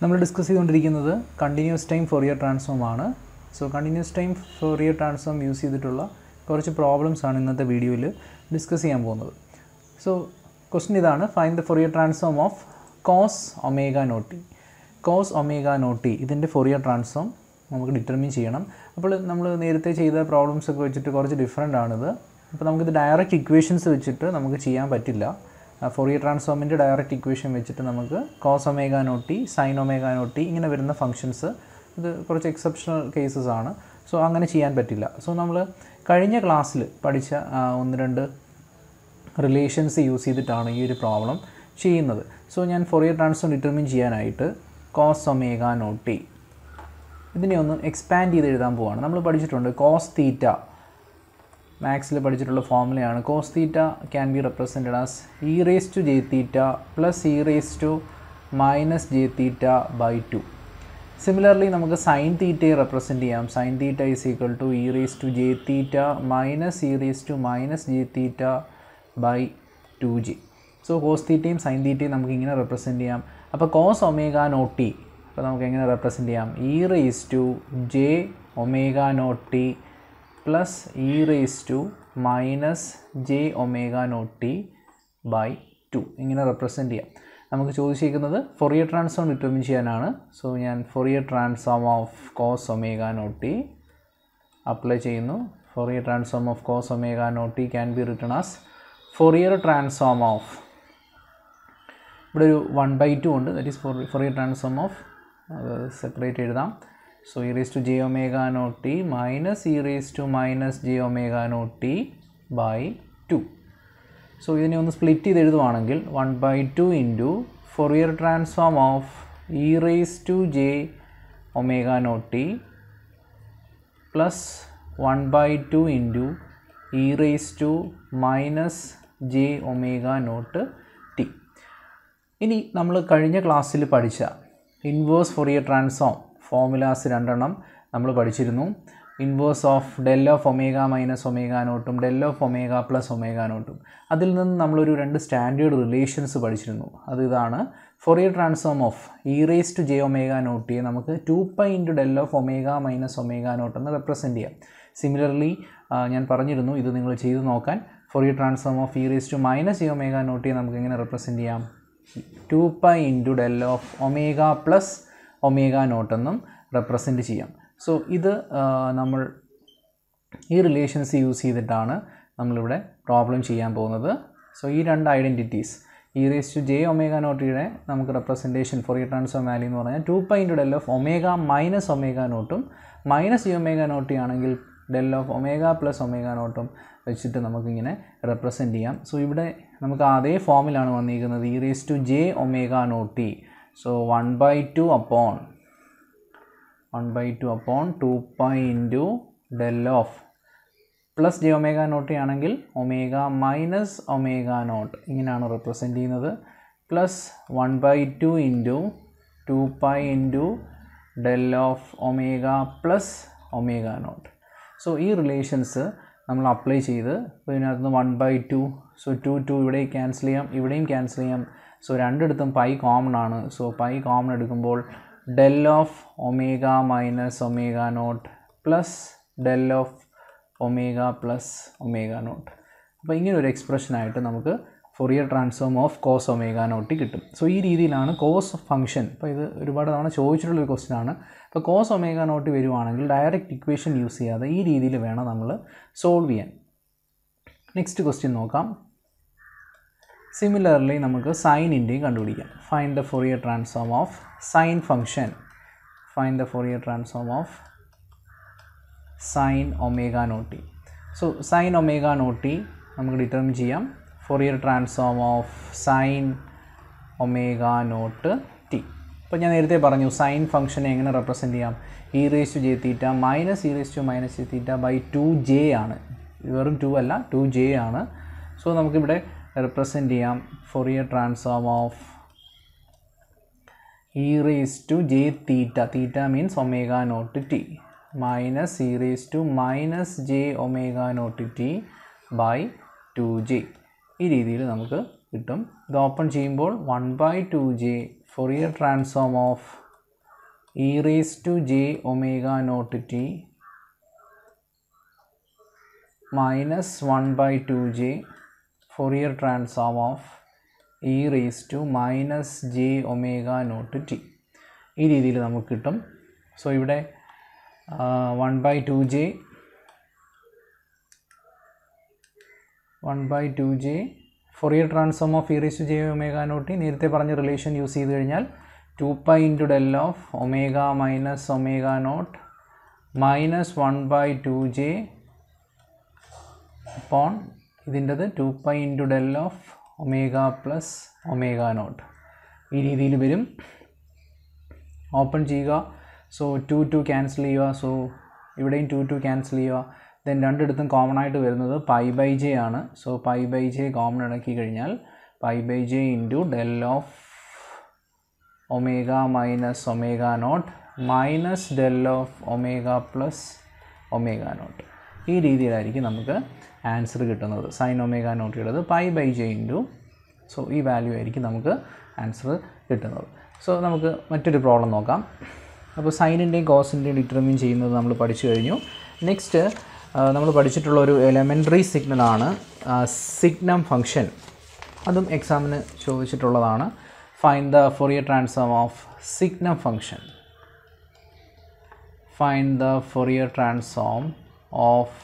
നമ്മൾ ഡിസ്കസ് ചെയ്തുകൊണ്ടിരിക്കുന്നത് continuous time Fourier transform ആണ് so continuous time Fourier transform use ചെയ്തിട്ടുള്ള കുറച്ച് പ്രോബ്ലംസ് ആണ് ഇന്നത്തെ വീഡിയോയിൽ ഡിസ്കസ് ചെയ്യാൻ പോകുന്നത് സോ ക്വസ്റ്റൻ ഇതാണ് find the Fourier transform of cos omega naught t cos omega naught t ഇതിൻ്റെ ഫോറിയർ ട്രാൻസ്ഫോം നമുക്ക് ഡിറ്റർമിൻ ചെയ്യണം അപ്പോൾ നമ്മൾ നേരത്തെ ചെയ്ത പ്രോബ്ലംസ് ഒക്കെ വെച്ചിട്ട് കുറച്ച് ഡിഫറെൻ്റ് ആണിത് അപ്പോൾ നമുക്കിത് ഡയറക്റ്റ് ഇക്വേഷൻസ് വെച്ചിട്ട് നമുക്ക് ചെയ്യാൻ പറ്റില്ല ഫോറിയർ ട്രാൻസ്ഫോമിൻ്റെ ഡയറക്റ്റ് ഇക്വേഷൻ വെച്ചിട്ട് നമുക്ക് cos omega naught t sine omega naught t ഇങ്ങനെ വരുന്ന ഫംഗ്ഷൻസ് ഇത് കുറച്ച് എക്സെപ്ഷണൽ കേസസ് ആണ് സോ അങ്ങനെ ചെയ്യാൻ പറ്റില്ല സോ നമ്മൾ കഴിഞ്ഞ ക്ലാസ്സിൽ പഠിച്ച ഒന്ന് രണ്ട് റിലേഷൻസ് യൂസ് ചെയ്തിട്ടാണ് ഈ ഒരു പ്രോബ്ലം ചെയ്യുന്നത് സോ ഞാൻ ഫോറിയർ ട്രാൻസ്ഫോം ഡിറ്റർമിൻ ചെയ്യാനായിട്ട് കോസ് ഒമേഗ നോട്ടി ഇതിനെ ഒന്ന് എക്സ്പാൻഡ് ചെയ്ത് എഴുതാൻ പോവാണ് നമ്മൾ പഠിച്ചിട്ടുണ്ട് കോസ് തീറ്റ മാത്സിൽ പഠിച്ചിട്ടുള്ള ഫോമുലയാണ് cos theta can be represented as e raise to j theta plus e raise to minus j theta by two similarly നമുക്ക് സൈൻ തീറ്റയെ റെപ്രസെൻ്റ് ചെയ്യാം sine theta is equal to e raise to j theta minus e raise to minus j theta by two j so cos തീറ്റയും sine തീറ്റയും നമുക്ക് ഇങ്ങനെ represent ചെയ്യാം അപ്പോൾ cos omega naughty അപ്പോൾ നമുക്ക് എങ്ങനെ റെപ്രസെൻ്റ് ചെയ്യാം e raise to j omega naught t plus e raise to minus j omega naught t by two ഇങ്ങനെ റെപ്രസെൻ്റ് ചെയ്യാം നമുക്ക് ചോദിച്ചിരിക്കുന്നത് ഫൊറിയർ ട്രാൻസ്ഫോം ഡിറ്റർമിൻ ചെയ്യാനാണ് സോ ഞാൻ Fourier transform of cos omega naught t apply ചെയ്യുന്നു Fourier transform of cos omega naught t can be written as Fourier transform of ഇവിടെ ഒരു one by two ഉണ്ട് that is Fourier transform of separate എഴുതാം so e raise to j omega naught t minus e raise to minus j omega naught t by two so ഇതിനെ ഒന്ന് split ചെയ്ത് എഴുതുവാണെങ്കിൽ one by two into Fourier transform of e raise to j omega naught t plus one by two into e raise to minus j omega naught t ഇനി നമ്മൾ കഴിഞ്ഞ ക്ലാസ്സിൽ പഠിച്ച inverse Fourier transform formulas രണ്ടെണ്ണം നമ്മൾ പഠിച്ചിരുന്നു inverse of del of omega minus omega നോട്ടും del of omega plus omega നോട്ടും അതിൽ നിന്ന് നമ്മളൊരു രണ്ട് സ്റ്റാൻഡേർഡ് റിലേഷൻസ് പഠിച്ചിരുന്നു അത് ഇതാണ് Fourier transform of e raise to j omega നോട്ടിയെ നമുക്ക് two pi into del of omega minus omega naught എന്ന് റെപ്രസെൻറ്റ് ചെയ്യാം സിമിലർലി ഞാൻ പറഞ്ഞിരുന്നു ഇത് നിങ്ങൾ ചെയ്ത് നോക്കാൻ Fourier transform of e raise to minus e omega നോട്ടിയെ നമുക്ക് എങ്ങനെ റെപ്രസെൻ്റ് ചെയ്യാം to pi into del of omega plus omega naught എന്നും റെപ്രസെൻറ്റ് ചെയ്യാം സോ ഇത് നമ്മൾ ഈ റിലേഷൻസ് യൂസ് ചെയ്തിട്ടാണ് നമ്മളിവിടെ പ്രോബ്ലം ചെയ്യാൻ പോകുന്നത് സോ ഈ രണ്ട് identities e raise to j omega നോട്ടിയുടെ നമുക്ക് representation for e transform value എന്ന് പറഞ്ഞാൽ two point del of omega minus omega നോട്ടും മൈനസ് ഇ ഒമേഗ നോട്ടി ആണെങ്കിൽ del of omega plus omega നോട്ടും വെച്ചിട്ട് നമുക്കിങ്ങനെ റെപ്രസെൻറ്റ് ചെയ്യാം സോ ഇവിടെ നമുക്ക് അതേ ഫോമിലാണ് വന്നിരിക്കുന്നത് e raise to j omega naught t so one by two upon one by two upon two pi into del of plus j omega naught ആണെങ്കിൽ ഒമേഗ മൈനസ് ഒമേഗ നോട്ട് ഇങ്ങനെയാണ് റിപ്രസെൻ്റ് ചെയ്യുന്നത് plus one by two into two pi into del of omega plus omega naught so ഈ relations നമ്മൾ apply ചെയ്ത് ഇപ്പോൾ ഇതിനകത്ത് നിന്ന് one by two so two two ഇവിടെ ക്യാൻസൽ ചെയ്യാം ഇവിടെയും ക്യാൻസൽ ചെയ്യാം സോ രണ്ടിടത്തും പൈ കോമൺ ആണ് സോ പൈ കോമൺ എടുക്കുമ്പോൾ del of omega minus omega naught plus del of omega plus omega naught അപ്പോൾ ഇങ്ങനെ ഒരു എക്സ്പ്രഷനായിട്ട് നമുക്ക് Fourier transform of cos omega naught കിട്ടും സോ ഈ രീതിയിലാണ് കോസ് ഫംഗ്ഷൻ അപ്പോൾ ഇത് ഒരുപാട് തവണ ചോദിച്ചിട്ടുള്ളൊരു ക്വസ്റ്റ്യൻ ആണ് അപ്പോൾ കോസ് ഒമേഗ നോട്ട് വരുവാണെങ്കിൽ ഡയറക്റ്റ് ഇക്വേഷൻ യൂസ് ചെയ്യാതെ ഈ രീതിയിൽ വേണം നമ്മൾ സോൾവ് ചെയ്യാൻ നെക്സ്റ്റ് ക്വസ്റ്റ്യൻ നോക്കാം സിമിലർലി നമുക്ക് സൈനിൻ്റെയും കണ്ടുപിടിക്കാം find the Fourier transform of sine function find the Fourier transform of sine omega naught t so sine omega naught t നമുക്ക് ഡിറ്റർമിൻ ചെയ്യാം Fourier transform of sine omega naught t അപ്പോൾ ഞാൻ നേരത്തെ പറഞ്ഞു സൈൻ ഫംഗ്ഷനെ എങ്ങനെ റെപ്രസെൻ്റ് ചെയ്യാം e raise to j theta minus e raise to minus j theta by two j ആണ് വെറും ടു അല്ല ടു ജെ ആണ് സോ നമുക്കിവിടെ റെപ്രസെൻ്റ് ചെയ്യാം Fourier transform of e raise to j theta theta means omega naught t minus e raise to minus j omega naught t by two j ഈ രീതിയിൽ നമുക്ക് കിട്ടും ഇത് ഓപ്പൺ ചെയ്യുമ്പോൾ one by two j Fourier transform of e raise to j omega naught t minus one by two j Fourier transform of e raise to minus j omega naught t ഈ രീതിയിൽ നമുക്ക് കിട്ടും so ഇവിടെ one by two J one by two j Fourier transform of e raise to j omega naught t നേരത്തെ പറഞ്ഞ relation use ചെയ്ത് കഴിഞ്ഞാൽ two pi into del of omega minus omega naught minus one by two j upon ഇതിൻ്റെത് two pi into del of omega plus omega naught ഈ രീതിയിൽ വരും open ചെയ്യുക so two two cancel ചെയ്യുക so ഇവിടെയും two two cancel ചെയ്യുക then രണ്ടിടത്തും common ആയിട്ട് വരുന്നത് പൈ ബൈ ജെ ആണ് so pi by j common ഇണക്കി കഴിഞ്ഞാൽ pi by j into del of omega minus omega naught minus del of omega plus omega naught ഈ രീതിയിലായിരിക്കും നമുക്ക് ആൻസർ കിട്ടുന്നത് സൈൻ ഒമേഗ നോട്ടിയുടേത് pi by j into so ഈ value ആയിരിക്കും നമുക്ക് ആൻസർ കിട്ടുന്നത് സോ നമുക്ക് മറ്റൊരു പ്രോബ്ലം നോക്കാം അപ്പോൾ സൈനിൻ്റെയും കോസിൻ്റെയും ഡിറ്റർമിൻ ചെയ്യുന്നത് നമ്മൾ പഠിച്ചു കഴിഞ്ഞു നെക്സ്റ്റ് നമ്മൾ പഠിച്ചിട്ടുള്ള ഒരു എലമെൻ്ററി സിഗ്നലാണ് സിഗ്നം ഫംഗ്ഷൻ അതും എക്സാമിന് ചോദിച്ചിട്ടുള്ളതാണ് find the Fourier transform of signum function find the Fourier transform of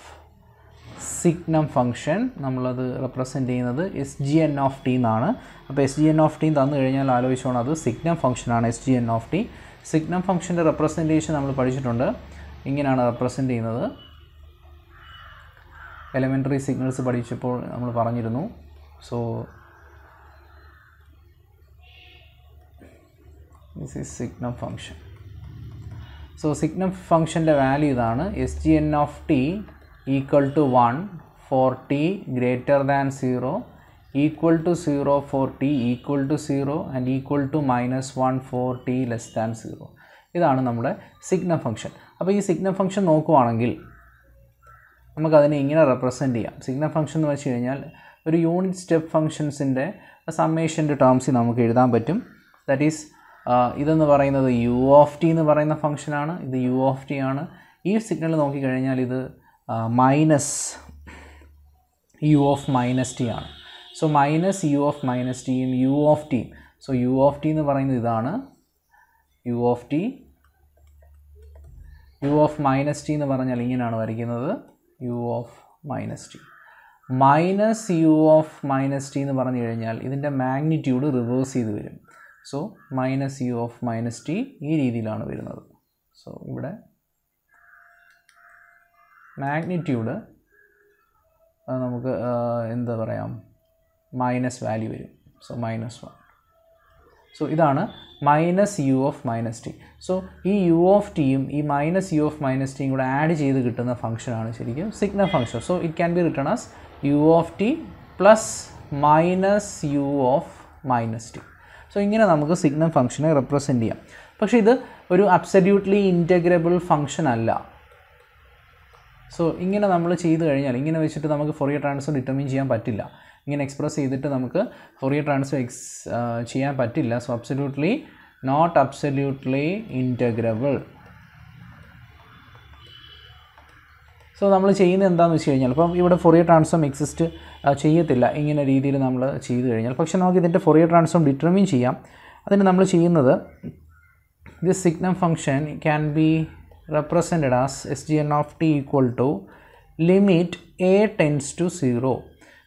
signum function നമ്മളത് റെപ്രസെൻ്റ് ചെയ്യുന്നത് S G N of t എന്നാണ് അപ്പോൾ S G N of t തന്നു കഴിഞ്ഞാൽ ആലോചിച്ചോണം അത് സിഗ്നം ഫംഗ്ഷനാണ് S G N of t signum ഫംഗ്ഷൻ്റെ റെപ്രസെൻറ്റേഷൻ നമ്മൾ പഠിച്ചിട്ടുണ്ട് ഇങ്ങനെയാണ് റെപ്രസെൻ്റ് ചെയ്യുന്നത് എലമെൻ്ററി സിഗ്നൽസ് പഠിച്ചപ്പോൾ നമ്മൾ പറഞ്ഞിരുന്നു so this is signum function so signum ഫംഗ്ഷൻ്റെ വാല്യൂ ഇതാണ് S G N of t equal to 1 for t greater than 0 equal to 0 for t equal to 0 and equal to minus 1 for t less than 0 ഇതാണ് നമ്മുടെ സിഗ്ന function അപ്പോൾ ഈ സിഗ്ന function നോക്കുവാണെങ്കിൽ നമുക്കതിനെ ഇങ്ങനെ represent ചെയ്യാം സിഗ്ന ഫംഗ്ഷൻ എന്ന് വെച്ച് കഴിഞ്ഞാൽ ഒരു യൂണിറ്റ് സ്റ്റെപ്പ് ഫംഗ്ഷൻസിൻ്റെ സമ്മേഷൻ്റെ ടേംസിൽ നമുക്ക് എഴുതാൻ പറ്റും ദാറ്റ് ഈസ് ഇതെന്ന് പറയുന്നത് യു ഓഫ് ടി എന്ന് പറയുന്ന ഫംഗ്ഷനാണ് ഇത് യു ഓഫ് ടി ആണ് ഈ സിഗ്നൽ നോക്കിക്കഴിഞ്ഞാൽ ഇത് minus u of minus t ആണ് so minus u of minus ടിയും യു ഓഫ് ടിയും സോ യു ഓഫ് ടി എന്ന് പറയുന്നത് ഇതാണ് u of t u of minus t എന്ന് പറഞ്ഞാൽ ഇങ്ങനെയാണ് വരയ്ക്കുന്നത് u of minus t minus u of minus t എന്ന് പറഞ്ഞു കഴിഞ്ഞാൽ ഇതിൻ്റെ മാഗ്നിറ്റ്യൂഡ് റിവേഴ്സ് ചെയ്ത് വരും so minus u of minus t ഈ രീതിയിലാണ് വരുന്നത് സോ ഇവിടെ മാഗ്നിറ്റ്യൂഡ് നമുക്ക് എന്താ പറയാം മൈനസ് വാല്യൂ വരും സോ മൈനസ് വൺ സോ ഇതാണ് minus u of minus t so ഈ യു ഓഫ് ടിയും ഈ മൈനസ് യു ഓഫ് മൈനസ് ടിയും കൂടെ ആഡ് ചെയ്ത് കിട്ടുന്ന ഫംഗ്ഷനാണ് ശരിക്കും signal function so it can be written as u of t plus minus u of minus t so ഇങ്ങനെ നമുക്ക് സിഗ്നൽ ഫംഗ്ഷനെ റെപ്രസെൻറ്റ് ചെയ്യാം പക്ഷേ ഇത് ഒരു അബ്സല്യൂട്ട്ലി ഇൻറ്റഗ്രബിൾ ഫംഗ്ഷൻ അല്ല സോ ഇങ്ങനെ നമ്മൾ ചെയ്ത് കഴിഞ്ഞാൽ ഇങ്ങനെ വെച്ചിട്ട് നമുക്ക് ഫൊറിയ ട്രാൻസ്ഫർ ഡിറ്റർമിൻ ചെയ്യാൻ പറ്റില്ല ഇങ്ങനെ എക്സ്പ്രസ് ചെയ്തിട്ട് നമുക്ക് ഫൊറിയ ട്രാൻസ്ഫർ എക്സ് ചെയ്യാൻ പറ്റില്ല so absolutely not absolutely integrable so നമ്മൾ ചെയ്യുന്നത് എന്താണെന്ന് വെച്ച് കഴിഞ്ഞാൽ അപ്പം ഇവിടെ ഫൊറിയ ട്രാൻസ്ഫോം എക്സിസ്റ്റ് ചെയ്യത്തില്ല ഇങ്ങനെ രീതിയിൽ നമ്മൾ ചെയ്ത് കഴിഞ്ഞാൽ പക്ഷേ നമുക്ക് ഇതിൻ്റെ ഫൊറിയ ട്രാൻസ്ഫോം ഡിറ്റർമിൻ ചെയ്യാം അതിന് നമ്മൾ ചെയ്യുന്നത് this signum function can be represented as SGN of t equal to limit a tends to 0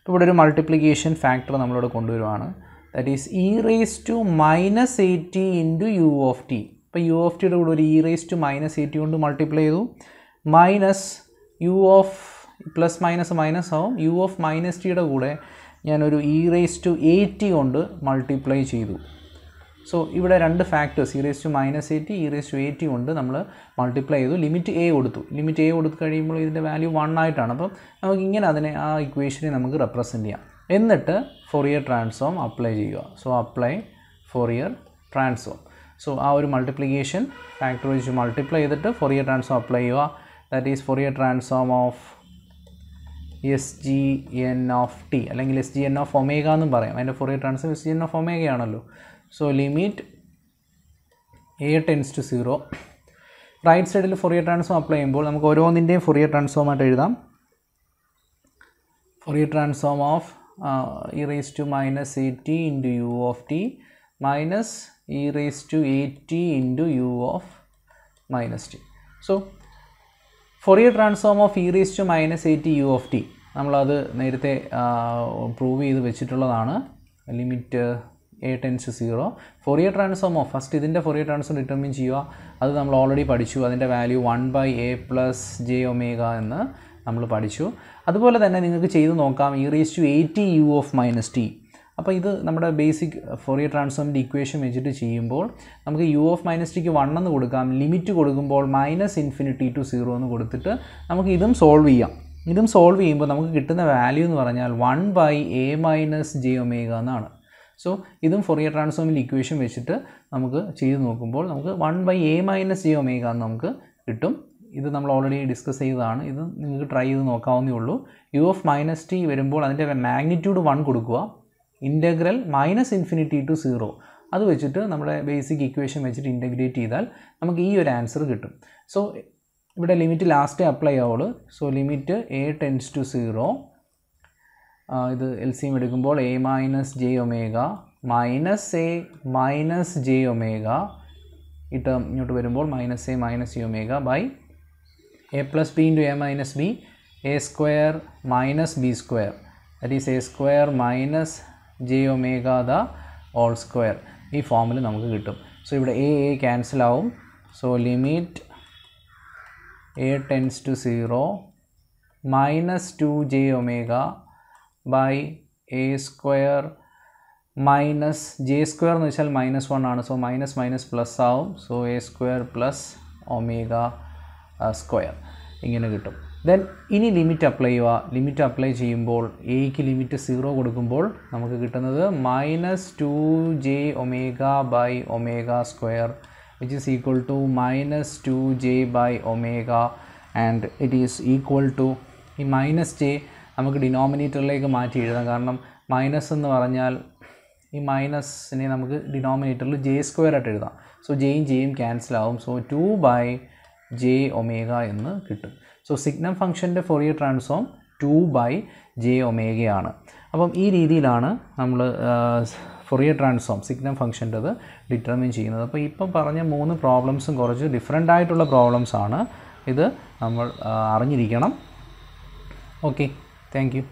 ഇപ്പോൾ ഇവിടെ ഒരു മൾട്ടിപ്ലിക്കേഷൻ ഫാക്ടർ നമ്മളിവിടെ കൊണ്ടുവരുവാണ് that is e raise to minus a t into u of t ഇപ്പോൾ യു ഓഫ് ടിയുടെ കൂടെ ഒരു e raise to minus a t കൊണ്ട് മൾട്ടിപ്ലൈ ചെയ്തു minus u of plus minus minus ആവും യു ഓഫ് മൈനസ് ടിയുടെ കൂടെ ഞാനൊരു ഇ റേസ് ടു എയ്റ്റി കൊണ്ട് മൾട്ടിപ്ലൈ ചെയ്തു സോ ഇവിടെ രണ്ട് factors e raise to minus a t e raise to a t കൊണ്ട് നമ്മൾ മൾട്ടിപ്ലൈ ചെയ്തു ലിമിറ്റ് എ കൊടുത്തു ലിമിറ്റ് എ കൊടുത്ത് കഴിയുമ്പോൾ ഇതിൻ്റെ വാല്യൂ വൺ ആയിട്ടാണ് അപ്പം നമുക്ക് ഇങ്ങനെ അതിനെ ആ ഇക്വേഷനെ നമുക്ക് റെപ്രസെൻ്റ് ചെയ്യാം എന്നിട്ട് ഫോറിയർ ട്രാൻസ്ഫോം അപ്ലൈ ചെയ്യുക so apply Fourier transform so ആ ഒരു മൾട്ടിപ്ലിക്കേഷൻ ഫാക്ടർ വെച്ച് മൾട്ടിപ്ലൈ ചെയ്തിട്ട് ഫോറിയർ ട്രാൻസ്ഫോം അപ്ലൈ ചെയ്യുക that is Fourier transform of S G N of t അല്ലെങ്കിൽ S G N of omega എന്നും പറയാം അതിൻ്റെ Fourier transform S G N of ഒമേഗയാണല്ലോ So limit a tends to 0 right സൈഡിൽ Fourier transform apply ചെയ്യുമ്പോൾ നമുക്ക് ഓരോന്നിൻ്റെയും ഫൊറിയർ ട്രാൻസ്ഫോം ആയിട്ട് എഴുതാം Fourier transform of e raise to minus a t into u of t minus e raise to a t into u of minus t so Fourier transform of e raise to minus a t u of t നമ്മളത് നേരത്തെ prove ചെയ്ത് വെച്ചിട്ടുള്ളതാണ് limit a tends zero Fourier ട്രാൻസ്ഫോമോ first ഇതിൻ്റെ Fourier transform determine ചെയ്യുക അത് നമ്മൾ already പഠിച്ചു അതിൻ്റെ value one by a plus j omega എന്ന് നമ്മൾ പഠിച്ചു അതുപോലെ തന്നെ നിങ്ങൾക്ക് ചെയ്ത് നോക്കാം e raise to a t u of minus t അപ്പോൾ ഇത് നമ്മുടെ ബേസിക് ഫൊറിയർ ട്രാൻസ്ഫോമിൻ്റെ ഇക്വേഷൻ വെച്ചിട്ട് ചെയ്യുമ്പോൾ നമുക്ക് യു ഓഫ് മൈനസ് ടിക്ക് വൺ എന്ന് കൊടുക്കാം ലിമിറ്റ് കൊടുക്കുമ്പോൾ മൈനസ് ഇൻഫിനിറ്റി ടു സീറോ എന്ന് കൊടുത്തിട്ട് നമുക്ക് ഇതും സോൾവ് ചെയ്യാം ഇതും സോൾവ് ചെയ്യുമ്പോൾ നമുക്ക് കിട്ടുന്ന വാല്യൂ എന്ന് പറഞ്ഞാൽ one by a minus j omega എന്നാണ് സോ ഇതും ഫൊറിയർ ട്രാൻസ്ഫോമിൽ ഇക്വേഷൻ വെച്ചിട്ട് നമുക്ക് ചെയ്ത് നോക്കുമ്പോൾ നമുക്ക് one by a minus j omega എന്ന് നമുക്ക് കിട്ടും ഇത് നമ്മൾ ഓൾറെഡി ഡിസ്കസ് ചെയ്തതാണ് ഇത് നിങ്ങൾക്ക് ട്രൈ ചെയ്ത് നോക്കാവുന്നേ ഉള്ളൂ യു എഫ് മൈനസ് ടി വരുമ്പോൾ അതിൻ്റെ മാഗ്നിറ്റ്യൂഡ് വൺ കൊടുക്കുക integral minus infinity to zero അത് വെച്ചിട്ട് നമ്മുടെ ബേസിക് ഇക്വേഷൻ വെച്ചിട്ട് ഇൻറ്റഗ്രേറ്റ് ചെയ്താൽ നമുക്ക് ഈ ഒരു ആൻസർ കിട്ടും സോ ഇവിടെ ലിമിറ്റ് ലാസ്റ്റേ അപ്ലൈ ആവുള്ളൂ so limit a tends to zero ഇത് എൽ സി എം എടുക്കുമ്പോൾ a minus j omega minus a minus j omega ഈ ടേം ഇങ്ങോട്ട് വരുമ്പോൾ minus a minus j omega by a plus b into a minus b a square minus b square that is a square minus j omega the whole square ഈ ഫോമിൽ നമുക്ക് കിട്ടും so ഇവിടെ a a cancel ആവും so limit a tends to zero minus two j omega by a square minus j square എന്ന് വെച്ചാൽ minus one ആണ് so minus minus plus ആവും so a square plus omega square ഇങ്ങനെ കിട്ടും then ഇനി limit apply ചെയ്യുക limit apply ചെയ്യുമ്പോൾ എക്ക് ലിമിറ്റ് സീറോ കൊടുക്കുമ്പോൾ നമുക്ക് കിട്ടുന്നത് minus two j omega by omega square which is equal to minus two j by omega and it is equal to ഈ മൈനസ് ജെ നമുക്ക് ഡിനോമിനേറ്ററിലേക്ക് മാറ്റി എഴുതാം കാരണം മൈനസ് എന്ന് പറഞ്ഞാൽ ഈ മൈനസിനെ നമുക്ക് ഡിനോമിനേറ്ററിൽ ജെ സ്ക്വയർ ആയിട്ട് എഴുതാം സോ ജെയും ജെയും ക്യാൻസലാവും so two by j omega എന്ന് കിട്ടും സോ സിഗ്നം ഫംഗ്ഷൻ്റെ Fourier transform two by j ഒമേഗയാണ് അപ്പം ഈ രീതിയിലാണ് നമ്മൾ ഫൊറിയർ ട്രാൻസ്ഫോം സിഗ്നം ഫംഗ്ഷൻ്റെത് ഡിറ്റർമിൻ ചെയ്യുന്നത് അപ്പോൾ ഇപ്പം പറഞ്ഞ മൂന്ന് പ്രോബ്ലംസും കുറച്ച് ഡിഫറെൻ്റ് ആയിട്ടുള്ള പ്രോബ്ലംസാണ് ഇത് നമ്മൾ അറിഞ്ഞിരിക്കണം ഓക്കെ Thank you.